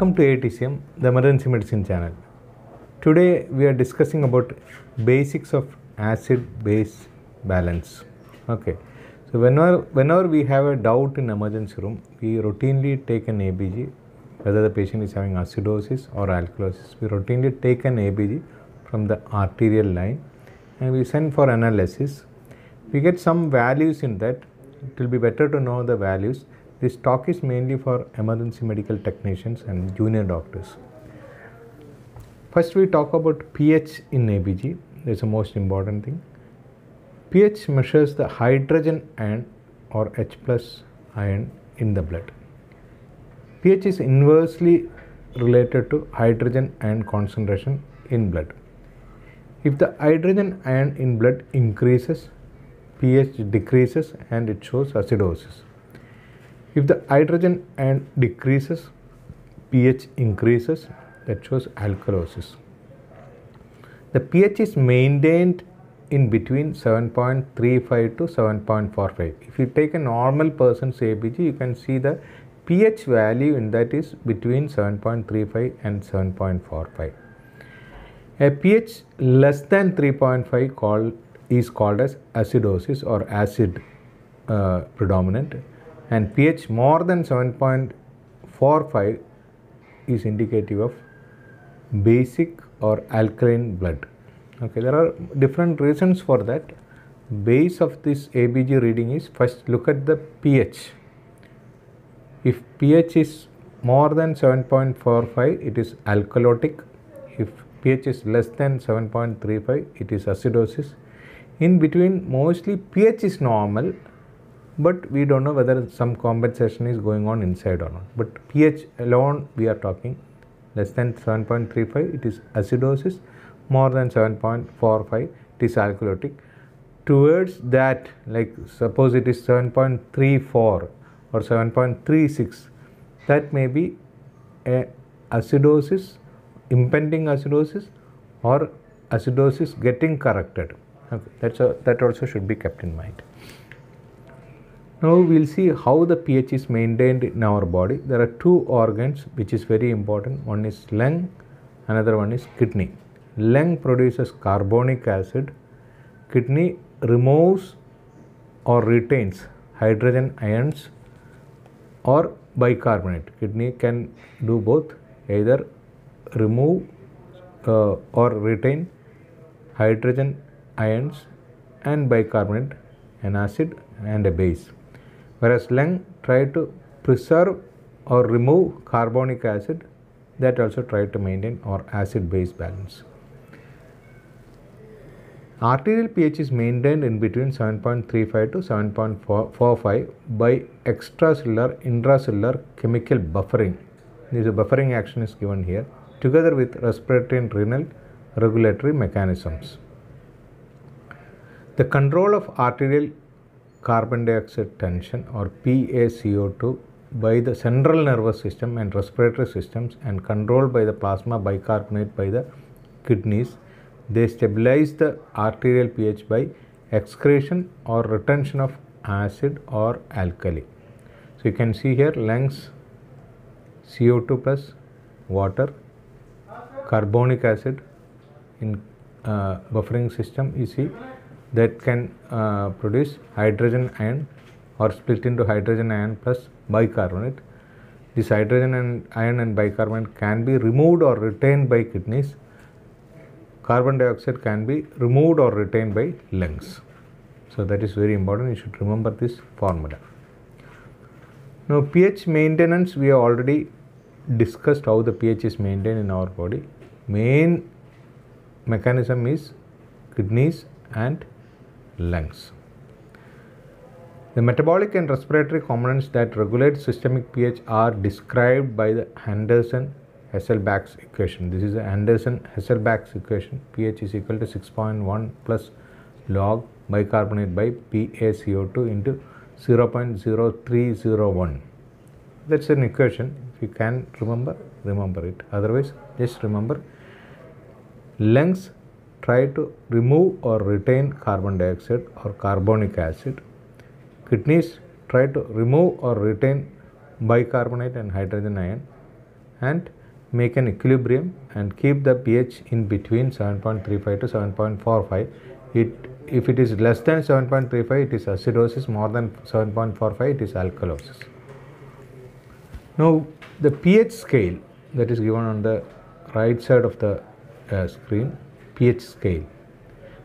Welcome to ATCM, the emergency medicine channel. Today we are discussing about basics of acid-base balance. Okay, so whenever whenever we have a doubt in emergency room, we routinely take an ABG, whether the patient is having acidosis or alkalosis. We routinely take an ABG from the arterial line, and we send for analysis. We get some values in that. It will be better to know the values this talk is mainly for emergency medical technicians and junior doctors. First, we talk about pH in ABG. That's the most important thing. pH measures the hydrogen ion or H plus ion in the blood. pH is inversely related to hydrogen ion concentration in blood. If the hydrogen ion in blood increases, pH decreases and it shows acidosis. If the hydrogen and decreases, pH increases, that shows alkalosis. The pH is maintained in between 7.35 to 7.45. If you take a normal person's ABG, you can see the pH value in that is between 7.35 and 7.45. A pH less than 3.5 called, is called as acidosis or acid uh, predominant and pH more than 7.45 is indicative of basic or alkaline blood. Okay, there are different reasons for that. Base of this ABG reading is first look at the pH. If pH is more than 7.45, it is alkalotic. If pH is less than 7.35, it is acidosis. In between, mostly pH is normal, but we don't know whether some compensation is going on inside or not. But pH alone we are talking less than 7.35 it is acidosis, more than 7.45 it is alkalotic. Towards that like suppose it is 7.34 or 7.36 that may be a acidosis, impending acidosis or acidosis getting corrected. Okay. That's a, that also should be kept in mind. Now we will see how the pH is maintained in our body. There are two organs which is very important. One is lung, another one is kidney. Lung produces carbonic acid. Kidney removes or retains hydrogen ions or bicarbonate. Kidney can do both either remove uh, or retain hydrogen ions and bicarbonate, an acid and a base. Whereas lung try to preserve or remove carbonic acid that also try to maintain our acid base balance. Arterial pH is maintained in between 7.35 to 7.45 by extracellular intracellular chemical buffering. This buffering action is given here together with respiratory and renal regulatory mechanisms. The control of arterial carbon dioxide tension or PaCO2 by the central nervous system and respiratory systems and controlled by the plasma bicarbonate by the kidneys. They stabilize the arterial pH by excretion or retention of acid or alkali. So you can see here lungs CO2 plus water, carbonic acid in uh, buffering system you see that can uh, produce hydrogen ion or split into hydrogen ion plus bicarbonate. This hydrogen and ion and bicarbonate can be removed or retained by kidneys. Carbon dioxide can be removed or retained by lungs. So that is very important. You should remember this formula. Now pH maintenance we have already discussed how the pH is maintained in our body. Main mechanism is kidneys and lungs. The metabolic and respiratory components that regulate systemic pH are described by the Anderson Hesselbach's equation. This is the Anderson Hesselbach's equation. pH is equal to 6.1 plus log bicarbonate by PaCO2 into 0.0301. That's an equation. If you can remember, remember it. Otherwise, just remember lungs try to remove or retain carbon dioxide or carbonic acid. Kidneys try to remove or retain bicarbonate and hydrogen ion and make an equilibrium and keep the pH in between 7.35 to 7.45. It, if it is less than 7.35, it is acidosis, more than 7.45, it is alkalosis. Now, the pH scale that is given on the right side of the uh, screen pH scale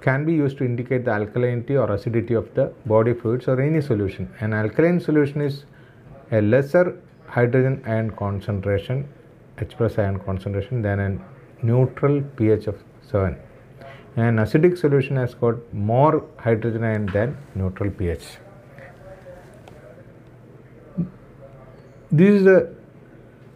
can be used to indicate the alkalinity or acidity of the body fluids or any solution. An alkaline solution is a lesser hydrogen ion concentration H plus ion concentration than a neutral pH of 7. An acidic solution has got more hydrogen ion than neutral pH. This is the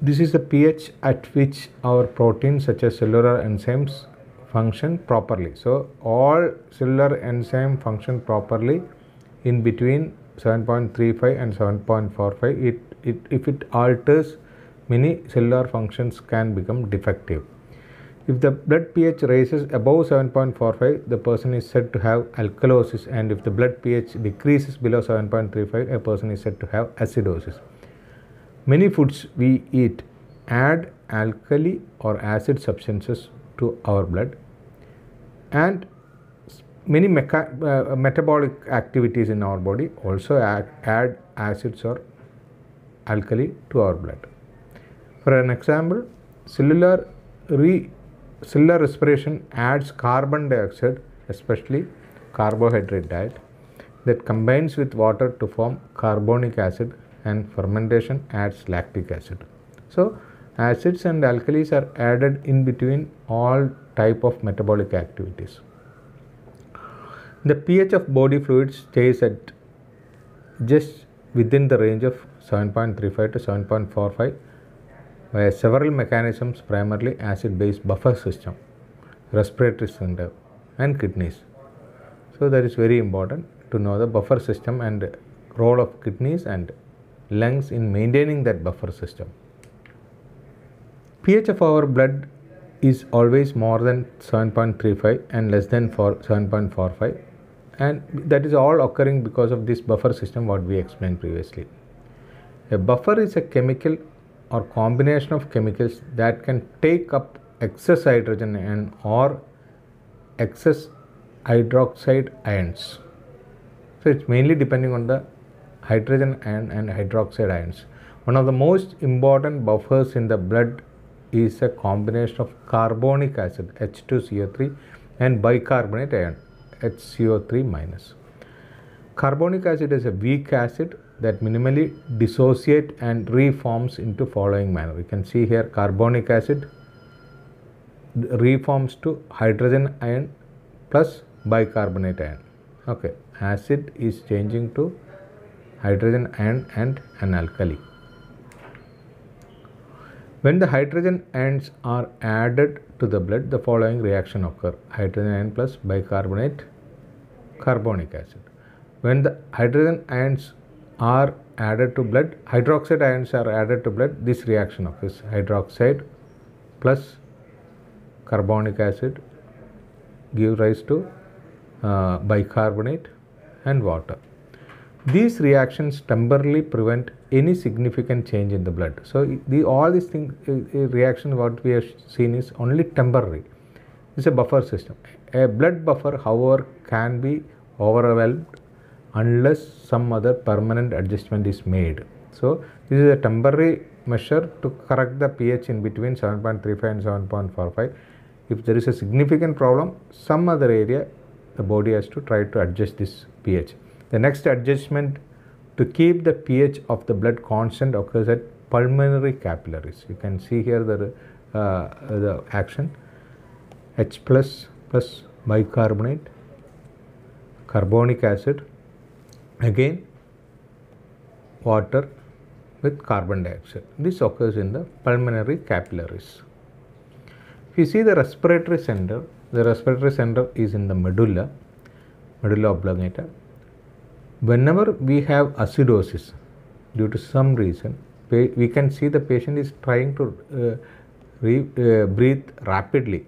this is the pH at which our proteins such as cellular enzymes function properly. So all cellular enzyme function properly in between 7.35 and 7.45. It, it if it alters many cellular functions can become defective. If the blood pH rises above 7.45, the person is said to have alkalosis, and if the blood pH decreases below 7.35, a person is said to have acidosis. Many foods we eat add alkali or acid substances to our blood and many uh, metabolic activities in our body also add, add acids or alkali to our blood. For an example, cellular, re- cellular respiration adds carbon dioxide, especially carbohydrate diet, that combines with water to form carbonic acid and fermentation adds lactic acid. So, acids and alkalis are added in between all type of metabolic activities the ph of body fluids stays at just within the range of 7.35 to 7.45 by several mechanisms primarily acid base buffer system respiratory center, and kidneys so that is very important to know the buffer system and role of kidneys and lungs in maintaining that buffer system pH of our blood is always more than 7.35 and less than 7.45 and that is all occurring because of this buffer system what we explained previously. A buffer is a chemical or combination of chemicals that can take up excess hydrogen and or excess hydroxide ions. So it's mainly depending on the hydrogen ion and hydroxide ions. One of the most important buffers in the blood is a combination of carbonic acid H2CO3 and bicarbonate ion HCO3 minus. Carbonic acid is a weak acid that minimally dissociate and reforms into following manner. You can see here carbonic acid reforms to hydrogen ion plus bicarbonate ion. Okay, acid is changing to hydrogen ion and an alkali. When the hydrogen ions are added to the blood, the following reaction occur. Hydrogen ion plus bicarbonate, carbonic acid. When the hydrogen ions are added to blood, hydroxide ions are added to blood, this reaction occurs. Hydroxide plus carbonic acid give rise to uh, bicarbonate and water. These reactions temporarily prevent any significant change in the blood. So the, all these things uh, uh, reaction what we have seen is only temporary. It's a buffer system. A blood buffer, however, can be overwhelmed unless some other permanent adjustment is made. So this is a temporary measure to correct the pH in between 7.35 and 7.45. If there is a significant problem, some other area the body has to try to adjust this pH. The next adjustment to keep the pH of the blood constant occurs at pulmonary capillaries. You can see here the, uh, the action H plus plus bicarbonate, carbonic acid, again water with carbon dioxide. This occurs in the pulmonary capillaries. If you see the respiratory center, the respiratory center is in the medulla, medulla oblongata whenever we have acidosis due to some reason we can see the patient is trying to uh, re, uh, breathe rapidly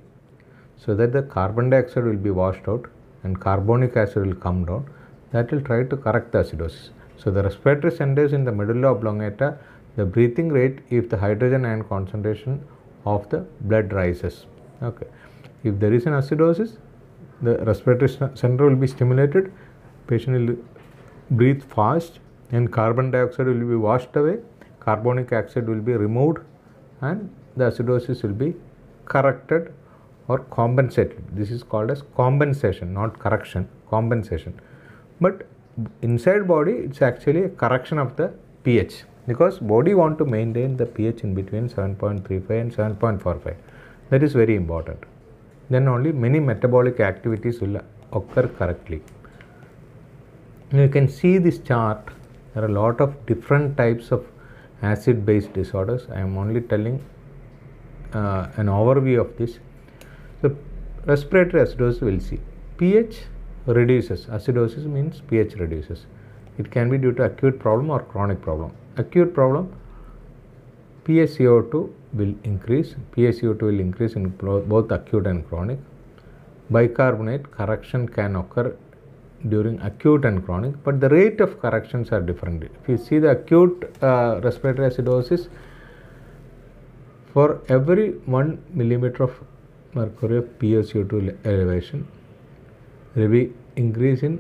so that the carbon dioxide will be washed out and carbonic acid will come down that will try to correct the acidosis so the respiratory centers in the medulla oblongata the breathing rate if the hydrogen ion concentration of the blood rises okay if there is an acidosis the respiratory center will be stimulated patient will breathe fast and carbon dioxide will be washed away, carbonic acid will be removed and the acidosis will be corrected or compensated. This is called as compensation, not correction, compensation. But inside body it's actually a correction of the pH because body want to maintain the pH in between 7.35 and 7.45. That is very important. Then only many metabolic activities will occur correctly you can see this chart there are a lot of different types of acid base disorders i am only telling uh, an overview of this the respiratory acidosis will see ph reduces acidosis means ph reduces it can be due to acute problem or chronic problem acute problem pco 2 will increase pco 2 will increase in both acute and chronic bicarbonate correction can occur during acute and chronic, but the rate of corrections are different. If you see the acute uh, respiratory acidosis, for every 1 millimeter of mercury of PaCO2 elevation, there will be increase in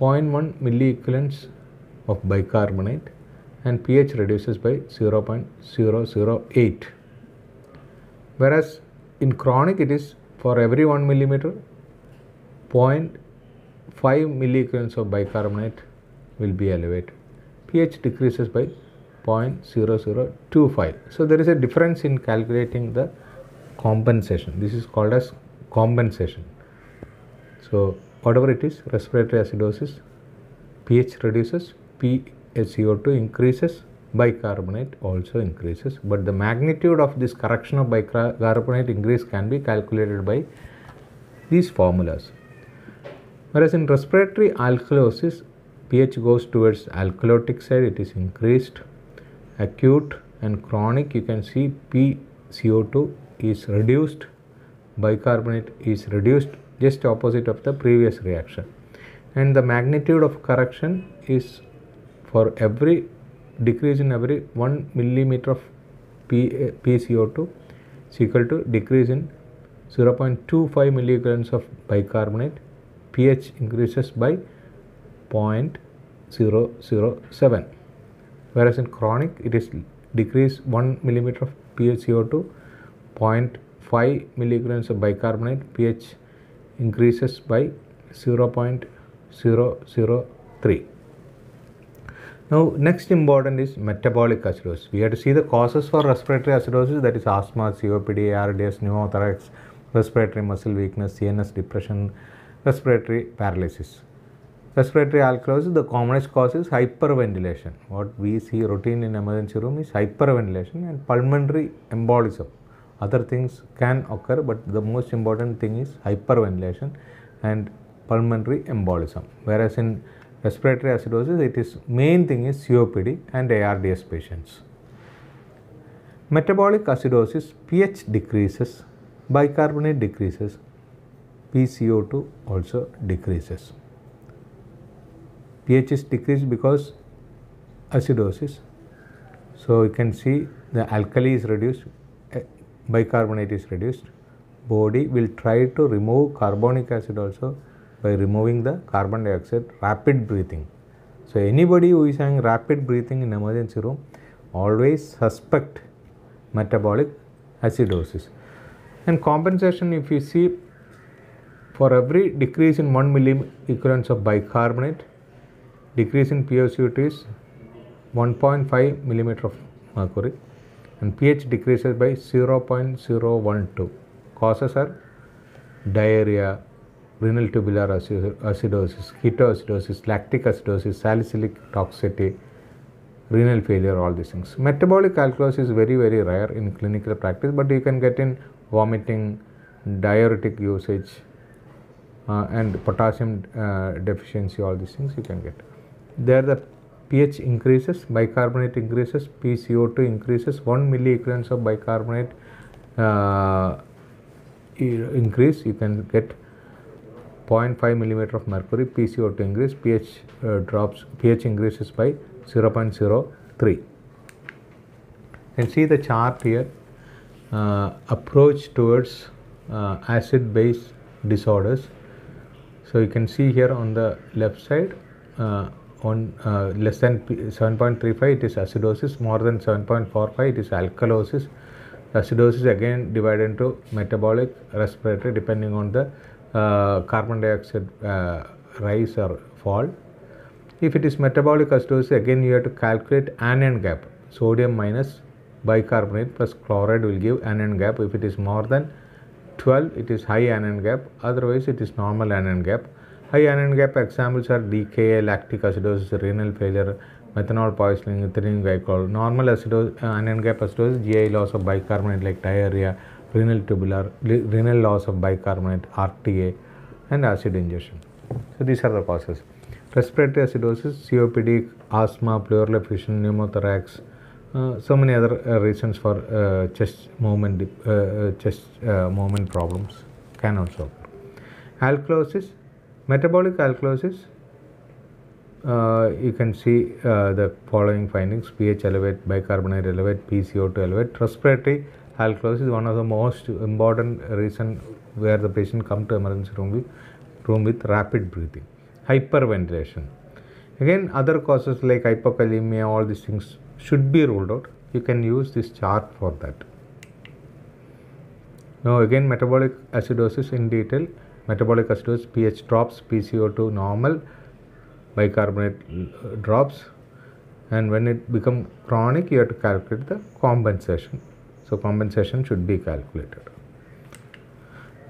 0.1 milliequivalents of bicarbonate and pH reduces by 0.008. Whereas in chronic it is for every 1 millimeter 0.0 5 milligrams of bicarbonate will be elevated. pH decreases by 0.0025. So there is a difference in calculating the compensation. This is called as compensation. So whatever it is, respiratory acidosis, pH reduces, pco 2 increases, bicarbonate also increases. But the magnitude of this correction of bicarbonate increase can be calculated by these formulas. Whereas in respiratory alkalosis, pH goes towards alkalotic side, it is increased. Acute and chronic, you can see PCO2 is reduced, bicarbonate is reduced, just opposite of the previous reaction. And the magnitude of correction is for every decrease in every 1 millimeter of PCO2 is equal to decrease in 0.25 milligrams of bicarbonate pH increases by 0.007 whereas in chronic it is decrease 1 millimeter of pH CO2 0.5 milligrams of bicarbonate pH increases by 0.003. Now next important is metabolic acidosis. We have to see the causes for respiratory acidosis that is asthma, COPD, RDS, pneumothorax, respiratory muscle weakness, CNS depression, respiratory paralysis. Respiratory alkalosis, the commonest cause is hyperventilation. What we see routine in emergency room is hyperventilation and pulmonary embolism. Other things can occur, but the most important thing is hyperventilation and pulmonary embolism. Whereas in respiratory acidosis, it is main thing is COPD and ARDS patients. Metabolic acidosis, pH decreases, bicarbonate decreases, PCO2 also decreases. pH is decreased because acidosis. So you can see the alkali is reduced, eh, bicarbonate is reduced. Body will try to remove carbonic acid also by removing the carbon dioxide, rapid breathing. So anybody who is having rapid breathing in emergency room always suspect metabolic acidosis. And compensation if you see for every decrease in 1 millim equivalents of bicarbonate, decrease in POCO2 is 1.5 millimeter of mercury and pH decreases by 0.012. Causes are diarrhea, renal tubular acidosis, ketoacidosis, lactic acidosis, salicylic toxicity, renal failure, all these things. Metabolic alkalosis is very, very rare in clinical practice, but you can get in vomiting, diuretic usage, uh, and potassium uh, deficiency, all these things you can get. There the pH increases, bicarbonate increases, PCO2 increases, 1 milliequivalents of bicarbonate uh, increase, you can get 0.5 millimeter of mercury PCO2 increase pH uh, drops pH increases by 0.03 You can see the chart here uh, approach towards uh, acid base disorders so you can see here on the left side uh, on uh, less than 7.35 it is acidosis more than 7.45 it is alkalosis acidosis again divided into metabolic respiratory depending on the uh, carbon dioxide uh, rise or fall if it is metabolic acidosis again you have to calculate anion gap sodium minus bicarbonate plus chloride will give anion gap if it is more than 12 it is high anion gap otherwise it is normal anion gap high anion gap examples are DKA, lactic acidosis, renal failure, methanol poisoning, ethylene glycol. Normal acidosis, uh, anion gap acidosis, GI loss of bicarbonate like diarrhea, renal tubular, renal loss of bicarbonate, RTA, and acid ingestion. So these are the causes. Respiratory acidosis, COPD, asthma, pleural effusion, pneumothorax, uh, so many other uh, reasons for uh, chest movement chest movement problems can also occur. Alkalosis, metabolic alkalosis, uh, you can see uh, the following findings pH elevate, bicarbonate elevate, PCO2 elevate. Respiratory alkalosis is one of the most important reason where the patient come to emergency room with, room with rapid breathing. Hyperventilation. Again, other causes like hypokalemia, all these things should be ruled out, you can use this chart for that. Now again metabolic acidosis in detail, metabolic acidosis pH drops, PCO2 normal, bicarbonate uh, drops and when it become chronic you have to calculate the compensation. So compensation should be calculated.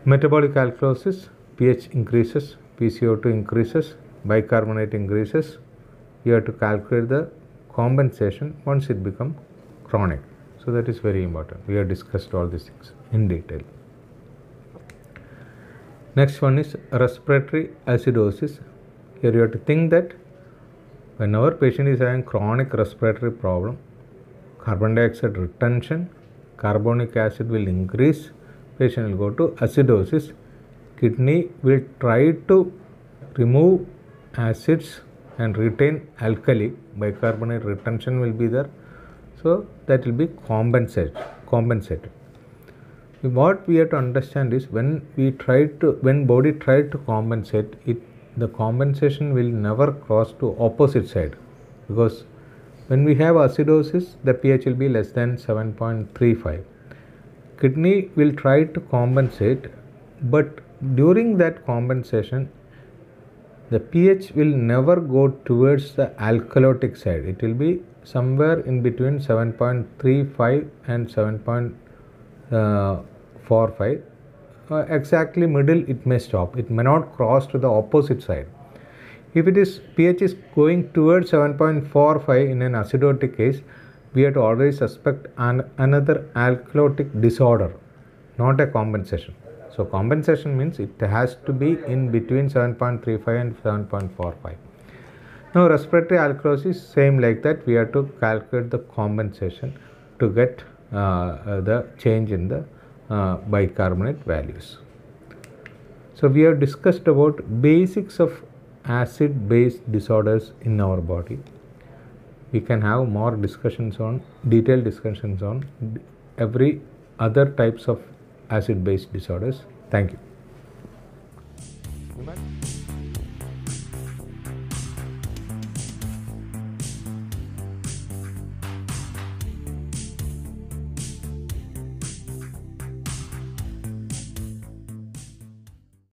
Metabolic alkalosis, pH increases, PCO2 increases, bicarbonate increases, you have to calculate the compensation once it become chronic. So that is very important. We have discussed all these things in detail. Next one is respiratory acidosis. Here you have to think that when our patient is having chronic respiratory problem, carbon dioxide retention, carbonic acid will increase, patient will go to acidosis. Kidney will try to remove acids and retain alkali bicarbonate retention will be there so that will be compensated compensated what we have to understand is when we try to when body try to compensate it the compensation will never cross to opposite side because when we have acidosis the ph will be less than 7.35 kidney will try to compensate but during that compensation the pH will never go towards the alkalotic side. It will be somewhere in between 7.35 and 7.45. Uh, uh, exactly middle it may stop. It may not cross to the opposite side. If it is pH is going towards 7.45 in an acidotic case, we have to always suspect an, another alkalotic disorder, not a compensation. So compensation means it has to be in between 7.35 and 7.45. Now respiratory alkalosis same like that we have to calculate the compensation to get uh, uh, the change in the uh, bicarbonate values. So we have discussed about basics of acid base disorders in our body. We can have more discussions on detailed discussions on every other types of acid base disorders. Thank you.